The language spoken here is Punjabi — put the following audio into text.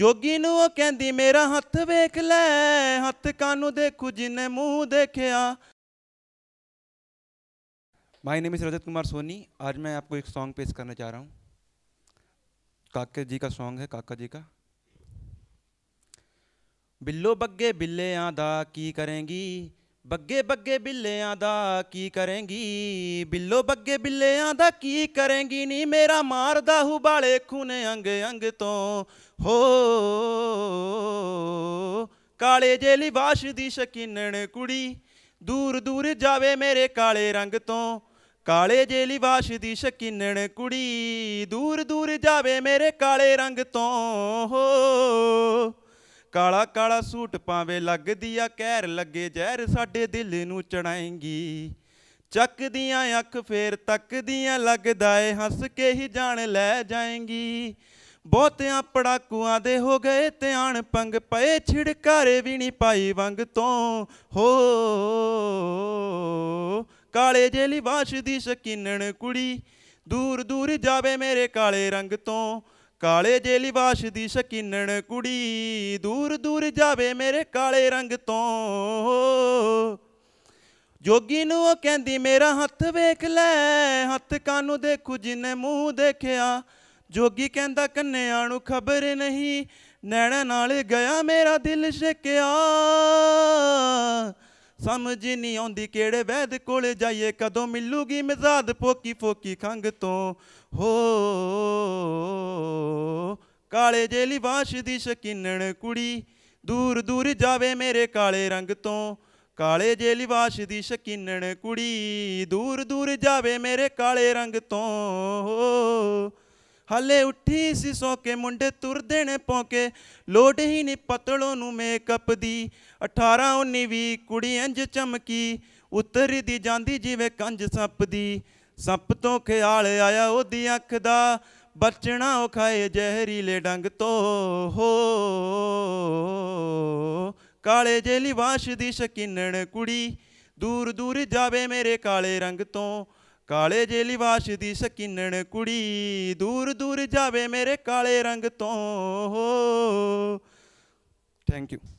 जोगी नू ਉਹ मेरा हथ वेख लै हथ कानू देखू ਦੇਖੂ मूह देखिया ਦੇਖਿਆ my name is Rajat Kumar Soni आज मैं आपको एक सॉन्ग पेश करने जा रहा हूँ काके जी का सॉन्ग है काका जी का बिल्लो बग्गे बिल्ले आदा की करेंगी ਬੱਗੇ ਬੱਗੇ ਬਿੱਲਿਆਂ ਦਾ ਕੀ ਕਰੇਂਗੀ ਬਿੱਲੋ ਬੱਗੇ ਬਿੱਲਿਆਂ ਦਾ ਕੀ ਕਰੇਂਗੀ ਨੀ ਮੇਰਾ ਮਾਰਦਾ ਹੁਬਾਲੇ ਖੂਨੇ ਅੰਗ ਅੰਗ ਤੋਂ ਹੋ ਕਾਲੇ ਜੇ ਲਿਬਾਸ਼ ਦੀ ਸ਼ਕੀਨਣ ਕੁੜੀ ਦੂਰ ਦੂਰ ਜਾਵੇ ਮੇਰੇ ਕਾਲੇ ਰੰਗ ਤੋਂ ਕਾਲੇ ਜੇ ਲਿਬਾਸ਼ ਦੀ ਸ਼ਕੀਨਣ ਕੁੜੀ ਦੂਰ ਦੂਰ ਜਾਵੇ ਮੇਰੇ ਕਾਲੇ ਰੰਗ ਤੋਂ ਹੋ ਕਾਲਾ ਕਾਲਾ ਸੂਟ ਪਾਵੇ ਲੱਗਦੀ ਆ ਕਹਿਰ ਲੱਗੇ ਜ਼ਹਿਰ ਸਾਡੇ ਦਿਲ ਨੂੰ ਚੜਾਏਂਗੀ ਚੱਕਦੀਆਂ ਅੱਖ ਫੇਰ ਤੱਕਦੀਆਂ ਲੱਗਦਾ ਏ ਹੱਸ ਕੇ ਹੀ ਜਾਣ ਲੈ ਜਾਏਂਗੀ ਬਹੁਤਿਆਂ ਪੜਾਕੂਆਂ ਦੇ ਹੋ ਗਏ ਧਿਆਨ ਪੰਗ ਪਏ ਛਿੜਕਾਰੇ ਵੀ ਨਹੀਂ ਪਾਈ ਵੰਗ ਤੋਂ ਹੋ ਕਾਲੇ ਜੇ ਲਿਬਾਸ਼ ਦੀ ਸ਼ਕੀਨਣ ਕੁੜੀ ਦੂਰ ਦੂਰ ਜਾਵੇ ਮੇਰੇ ਕਾਲੇ ਰੰਗ ਤੋਂ ਕਾਲੇ ਜੇ ਲਿਬਾਸ ਦੀ ਸ਼ਕੀਨਣ ਕੁੜੀ ਦੂਰ ਦੂਰ ਜਾਵੇ ਮੇਰੇ ਕਾਲੇ ਰੰਗ ਤੋਂ ਜੋਗੀ ਨੂੰ ਉਹ ਕਹਿੰਦੀ ਮੇਰਾ ਹੱਥ ਵੇਖ ਲੈ ਹੱਥ ਕਾਨੂੰ ਦੇਖੂ ਜਿਨੇ ਮੂੰਹ ਦੇਖਿਆ ਜੋਗੀ ਕਹਿੰਦਾ ਕੰਨਿਆਂ ਨੂੰ ਖਬਰ ਨਹੀਂ ਨੈਣਾ ਨਾਲ ਗਿਆ ਮੇਰਾ ਦਿਲ ਛਕਿਆ ਸਮਝ ਨਹੀਂ ਆਉਂਦੀ ਕਿਹੜੇ ਵੈਦ ਕੋਲ ਜਾਈਏ ਕਦੋਂ ਮਿਲੂਗੀ ਮਜ਼ਾਦ ਪੋਕੀ ਫੋਕੀ ਖੰਗ ਤੋਂ ਹੋ ਕਾਲੇ ਜੇ ਲਿਬਾਸ ਦੀ ਸ਼ਕੀਨਣ ਕੁੜੀ ਦੂਰ ਦੂਰ ਜਾਵੇ ਮੇਰੇ ਕਾਲੇ ਰੰਗ ਤੋਂ ਕਾਲੇ ਜੇ ਲਿਬਾਸ ਦੀ ਸ਼ਕੀਨਣ ਕੁੜੀ ਦੂਰ ਦੂਰ ਜਾਵੇ ਮੇਰੇ ਕਾਲੇ ਰੰਗ ਤੋਂ ਹੱਲੇ ਉੱਠੀ ਸੀ ਸੋਕੇ ਮੁੰਡੇ ਤੁਰਦੇ ਨੇ ਪੌਕੇ ਲੋਟ ਹੀ ਨਹੀਂ ਪਤਲੋਂ ਨੂੰ ਮੇਕਅਪ ਦੀ 18 19 ਵੀ ਕੁੜੀ ਅੰਜ ਚਮਕੀ ਉਤਰਦੀ ਜਾਂਦੀ ਜਿਵੇਂ ਕੰਜ ਸੱਪ ਦੀ ਸੱਪ ਤੋਂ ਖਿਆਲ ਆਇਆ ਉਹਦੀ ਅੱਖ ਦਾ ਬਚਣਾ ਖਾਏ ਜ਼ਹਿਰੀਲੇ ਡੰਗ ਤੋਂ ਹੋ ਕਾਲੇ ਜੇ ਲਿਵਾਸ਼ ਦੀ ਸ਼ਕੀਨਣ ਕੁੜੀ ਦੂਰ ਦੂਰ ਜਾਵੇ ਮੇਰੇ ਕਾਲੇ ਰੰਗ ਤੋਂ ਕਾਲੇ ਜੇ ਲਿਵਾਸ਼ ਦੀ ਸ਼ਕੀਨਣ ਕੁੜੀ ਦੂਰ ਦੂਰ ਜਾਵੇ ਮੇਰੇ ਕਾਲੇ ਰੰਗ ਤੋਂ ਥੈਂਕ ਯੂ